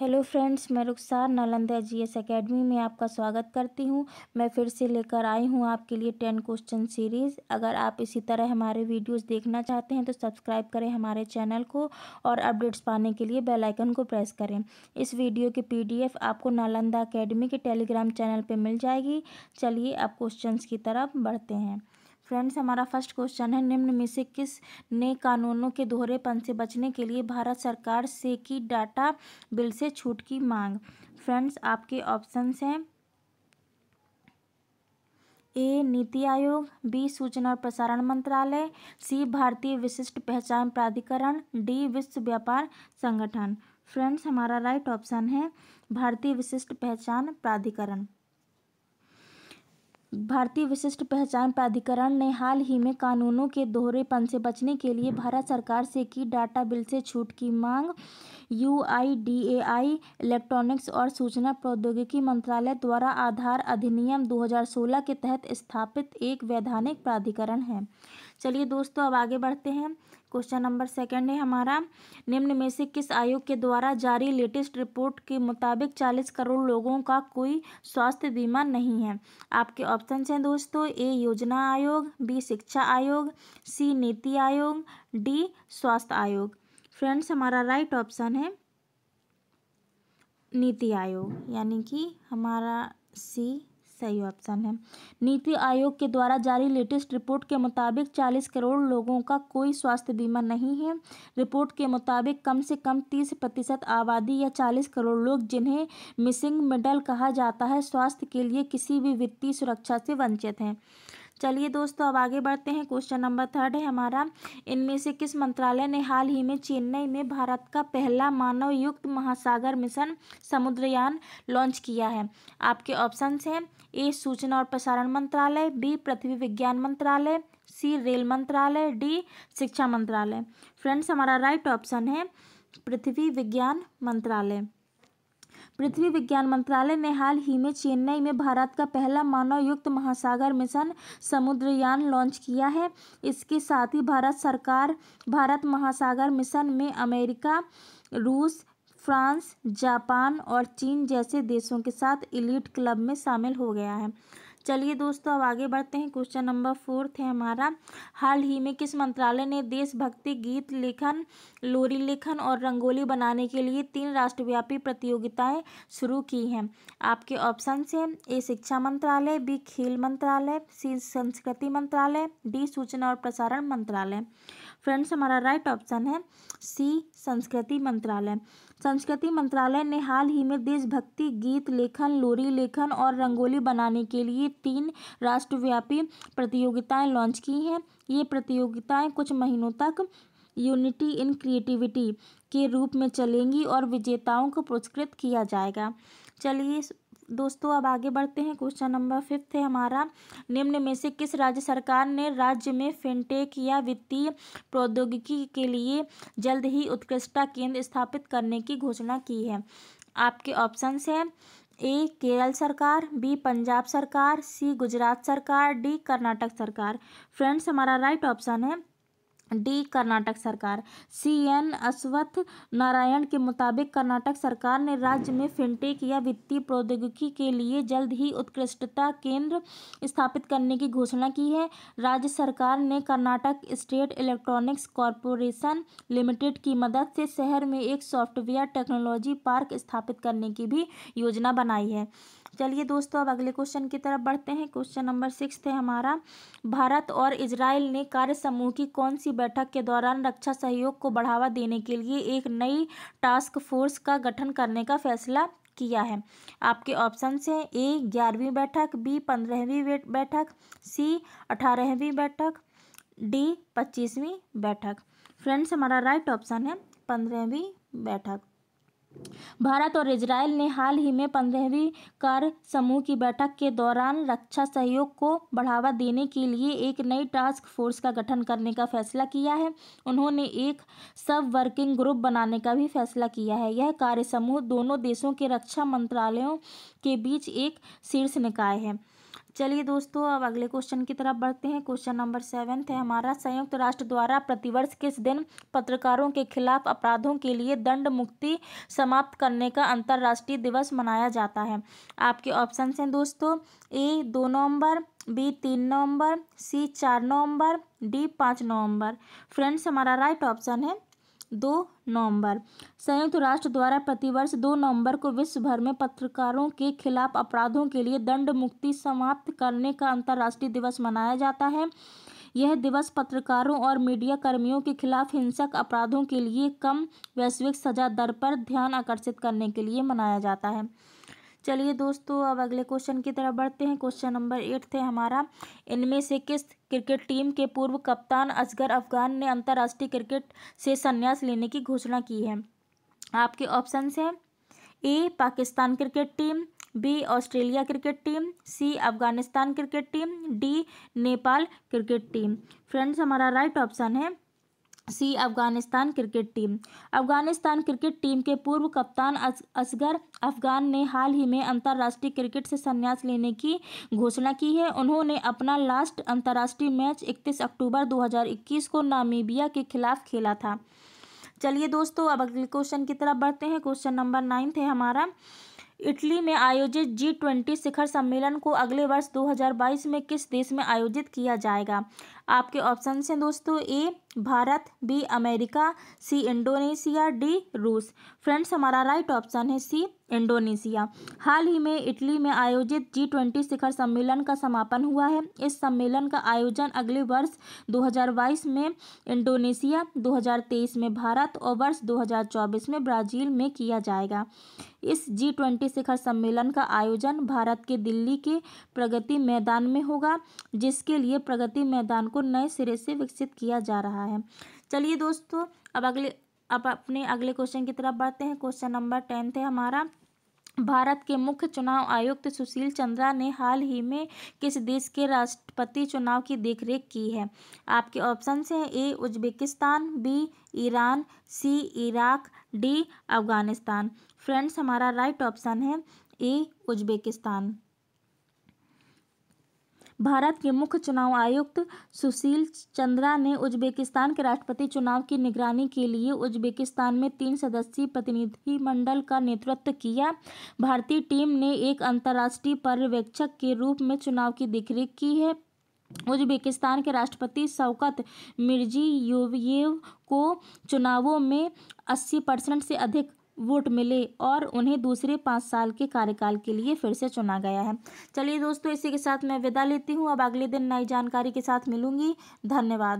hello friends मैं Rukhsar Nalanda G S academy में आपका स्वागत करती हूं मैं फिर से लेकर आई हूं आपके लिए टेन क्वेश्चन सीरीज़ अगर आप इसी तरह हमारे वीडियोस देखना चाहते हैं तो सब्सक्राइब करें हमारे चैनल को और अपडेट्स पाने के लिए बेल आइकन को प्रेस करें इस वीडियो की पीडीएफ आपको नालंदा अकेडमी के टेलीग्राम चैनल पर मिल जाएगी चलिए अब क्वेश्चन की तरफ बढ़ते हैं फ्रेंड्स हमारा फर्स्ट क्वेश्चन है निम्न में से किस ने कानूनों के दोहरेपन से बचने के लिए भारत सरकार से की डाटा बिल से छूट की मांग फ्रेंड्स आपके ऑप्शंस हैं ए नीति आयोग बी सूचना और प्रसारण मंत्रालय सी भारतीय विशिष्ट पहचान प्राधिकरण डी विश्व व्यापार संगठन फ्रेंड्स हमारा राइट ऑप्शन है भारतीय विशिष्ट पहचान प्राधिकरण भारतीय विशिष्ट पहचान प्राधिकरण ने हाल ही में कानूनों के दोहरेपन से बचने के लिए भारत सरकार से की डाटा बिल से छूट की मांग यू इलेक्ट्रॉनिक्स और सूचना प्रौद्योगिकी मंत्रालय द्वारा आधार अधिनियम 2016 के तहत स्थापित एक वैधानिक प्राधिकरण है चलिए दोस्तों अब आगे बढ़ते हैं क्वेश्चन नंबर सेकंड है हमारा निम्न में से किस आयोग के द्वारा जारी लेटेस्ट रिपोर्ट के मुताबिक चालीस करोड़ लोगों का कोई स्वास्थ्य बीमा नहीं है आपके ऑप्शन हैं दोस्तों ए योजना आयोग बी शिक्षा आयोग सी नीति आयोग डी स्वास्थ्य आयोग फ्रेंड्स हमारा राइट ऑप्शन है नीति आयोग यानी कि हमारा सी सही ऑप्शन है नीति आयोग के द्वारा जारी लेटेस्ट रिपोर्ट के मुताबिक 40 करोड़ लोगों का कोई स्वास्थ्य बीमा नहीं है रिपोर्ट के मुताबिक कम से कम 30 प्रतिशत आबादी या 40 करोड़ लोग जिन्हें मिसिंग मिडल कहा जाता है स्वास्थ्य के लिए किसी भी वित्तीय सुरक्षा से वंचित हैं चलिए दोस्तों अब आगे बढ़ते हैं क्वेश्चन नंबर थर्ड है हमारा इनमें से किस मंत्रालय ने हाल ही में चेन्नई में भारत का पहला मानव युक्त महासागर मिशन समुद्रयान लॉन्च किया है आपके ऑप्शंस हैं ए सूचना और प्रसारण मंत्रालय बी पृथ्वी विज्ञान मंत्रालय सी रेल मंत्रालय डी शिक्षा मंत्रालय फ्रेंड्स हमारा राइट ऑप्शन है पृथ्वी विज्ञान मंत्रालय पृथ्वी विज्ञान मंत्रालय ने हाल ही में चेन्नई में भारत का पहला मानव युक्त महासागर मिशन समुद्रयान लॉन्च किया है इसके साथ ही भारत सरकार भारत महासागर मिशन में अमेरिका रूस फ्रांस जापान और चीन जैसे देशों के साथ इलीट क्लब में शामिल हो गया है चलिए दोस्तों अब आगे बढ़ते हैं क्वेश्चन नंबर फोर्थ है हमारा हाल ही में किस मंत्रालय ने देशभक्ति गीत लेखन लोरी लेखन और रंगोली बनाने के लिए तीन राष्ट्रव्यापी प्रतियोगिताएं शुरू की हैं आपके ऑप्शन हैं ए शिक्षा मंत्रालय बी खेल मंत्रालय सी संस्कृति मंत्रालय डी सूचना और प्रसारण मंत्रालय फ्रेंड्स हमारा राइट ऑप्शन है सी संस्कृति मंत्रालय संस्कृति मंत्रालय ने हाल ही में देशभक्ति गीत लेखन लोरी लेखन और रंगोली बनाने के लिए तीन राष्ट्रव्यापी प्रतियोगिताएं लॉन्च की हैं ये प्रतियोगिताएं कुछ महीनों तक यूनिटी इन क्रिएटिविटी के रूप में चलेंगी और विजेताओं को पुरस्कृत किया जाएगा चलिए दोस्तों अब आगे बढ़ते हैं क्वेश्चन नंबर फिफ्थ है हमारा निम्न में से किस राज्य सरकार ने राज्य में फिनटेक या वित्तीय प्रौद्योगिकी के लिए जल्द ही उत्कृष्टता केंद्र स्थापित करने की घोषणा की है आपके ऑप्शंस हैं ए केरल सरकार बी पंजाब सरकार सी गुजरात सरकार डी कर्नाटक सरकार फ्रेंड्स हमारा राइट ऑप्शन है डी कर्नाटक सरकार सी एन अश्वथ नारायण के मुताबिक कर्नाटक सरकार ने राज्य में फिनटेक या वित्तीय प्रौद्योगिकी के लिए जल्द ही उत्कृष्टता केंद्र स्थापित करने की घोषणा की है राज्य सरकार ने Karnataka state electronics corporation limited की मदद से शहर में एक सॉफ्टवेयर टेक्नोलॉजी पार्क स्थापित करने की भी योजना बनाई है चलिए दोस्तों अब अगले क्वेश्चन की तरफ बढ़ते हैं क्वेश्चन नंबर सिक्स है हमारा भारत और इसराइल ने कार्य समूह की कौन सी बैठक के दौरान रक्षा सहयोग को बढ़ावा देने के लिए एक नई टास्क फोर्स का गठन करने का फैसला किया है आपके ऑप्शन हैं ए ग्यारहवीं बैठक बी पंद्रहवीं बैठक सी अठारहवीं बैठक डी पच्चीसवीं बैठक फ्रेंड्स हमारा राइट ऑप्शन है पंद्रहवीं बैठक भारत और इसराइल ने हाल ही में पंद्रहवीं कार समूह की बैठक के दौरान रक्षा सहयोग को बढ़ावा देने के लिए एक नई टास्क फोर्स का गठन करने का फैसला किया है उन्होंने एक सब वर्किंग ग्रुप बनाने का भी फैसला किया है यह कार्य समूह दोनों देशों के रक्षा मंत्रालयों के बीच एक शीर्ष निकाय है चलिए दोस्तों अब अगले क्वेश्चन की तरफ बढ़ते हैं क्वेश्चन नंबर सेवन है हमारा संयुक्त राष्ट्र द्वारा प्रतिवर्ष किस दिन पत्रकारों के खिलाफ अपराधों के लिए दंड मुक्ति समाप्त करने का अंतर्राष्ट्रीय दिवस मनाया जाता है आपके ऑप्शन हैं दोस्तों ए दो नवंबर बी तीन नवंबर सी चार नवंबर डी पाँच नवंबर फ्रेंड्स हमारा राइट ऑप्शन है दो नवंबर संयुक्त राष्ट्र द्वारा प्रतिवर्ष दो नवंबर को विश्व भर में पत्रकारों के खिलाफ अपराधों के लिए दंड मुक्ति समाप्त करने का अंतर्राष्ट्रीय दिवस मनाया जाता है यह दिवस पत्रकारों और मीडिया कर्मियों के खिलाफ हिंसक अपराधों के लिए कम वैश्विक सजा दर पर ध्यान आकर्षित करने के लिए मनाया जाता है चलिए दोस्तों अब अगले क्वेश्चन की तरफ बढ़ते हैं क्वेश्चन नंबर एट थे हमारा इनमें से किस क्रिकेट टीम के पूर्व कप्तान असगर अफगान ने अंतर्राष्ट्रीय क्रिकेट से संन्यास लेने की घोषणा की है आपके ऑप्शन हैं A Pakistan cricket team B Australia cricket team C Afghanistan cricket team D Nepal cricket team friends हमारा राइट ऑप्शन है C Afghanistan cricket team Afghanistan cricket team के पूर्व कप्तान असगर अफगान ने हाल ही में अंतर्राष्ट्रीय क्रिकेट से संन्यास लेने की घोषणा की है उन्होंने अपना लास्ट अंतर्राष्ट्रीय मैच 31 अक्टूबर 2021 को नामीबिया के खिलाफ खेला था चलिए दोस्तों अब अगले क्वेश्चन की तरफ बढ़ते हैं क्वेश्चन नंबर नाइन्थ है हमारा इटली में आयोजित जी ट्वेंटी शिखर सम्मेलन को अगले वर्ष 2022 में किस देश में आयोजित किया जाएगा आपके ऑप्शन हैं दोस्तों A Bharat B America C Indonesia D रूस फ्रेंड्स हमारा राइट ऑप्शन है सी इंडोनेशिया हाल ही में इटली में आयोजित जी ट्वेंटी शिखर सम्मेलन का समापन हुआ है इस सम्मेलन का आयोजन अगले वर्ष 2022 में इंडोनेशिया 2023 में भारत और वर्ष 2024 में ब्राज़ील में किया जाएगा इस जी ट्वेंटी शिखर सम्मेलन का आयोजन भारत के दिल्ली के प्रगति मैदान में होगा जिसके लिए प्रगति मैदान को को नए सिरे से विकसित किया जा रहा है चलिए दोस्तों अब अगले अब अपने अगले क्वेश्चन की तरफ बढ़ते हैं क्वेश्चन नंबर टेंथ है हमारा भारत के मुख्य चुनाव आयुक्त सुशील चंद्रा ने हाल ही में किस देश के राष्ट्रपति चुनाव की देखरेख की है आपके ऑप्शन हैं A Uzbekistan B Iran C Iraq D Afghanistan friends हमारा राइट ऑप्शन है ए उज्बेकिस्तान भारत के मुख्य चुनाव आयुक्त सुशील चंद्रा ने उज्बेकिस्तान के राष्ट्रपति चुनाव की निगरानी के लिए उज्बेकिस्तान में तीन सदस्यीय प्रतिनिधिमंडल का नेतृत्व किया भारतीय टीम ने एक अंतर्राष्ट्रीय पर्यवेक्षक के रूप में चुनाव की देखरेख की है उज्बेकिस्तान के राष्ट्रपति शौकत मिर्जीयोयेव को चुनावों में 80 परसेंट से अधिक वोट मिले और उन्हें दूसरे पाँच साल के कार्यकाल के लिए फिर से चुना गया है चलिए दोस्तों इसी के साथ मैं विदा लेती हूँ अब अगले दिन नई जानकारी के साथ मिलूंगी धन्यवाद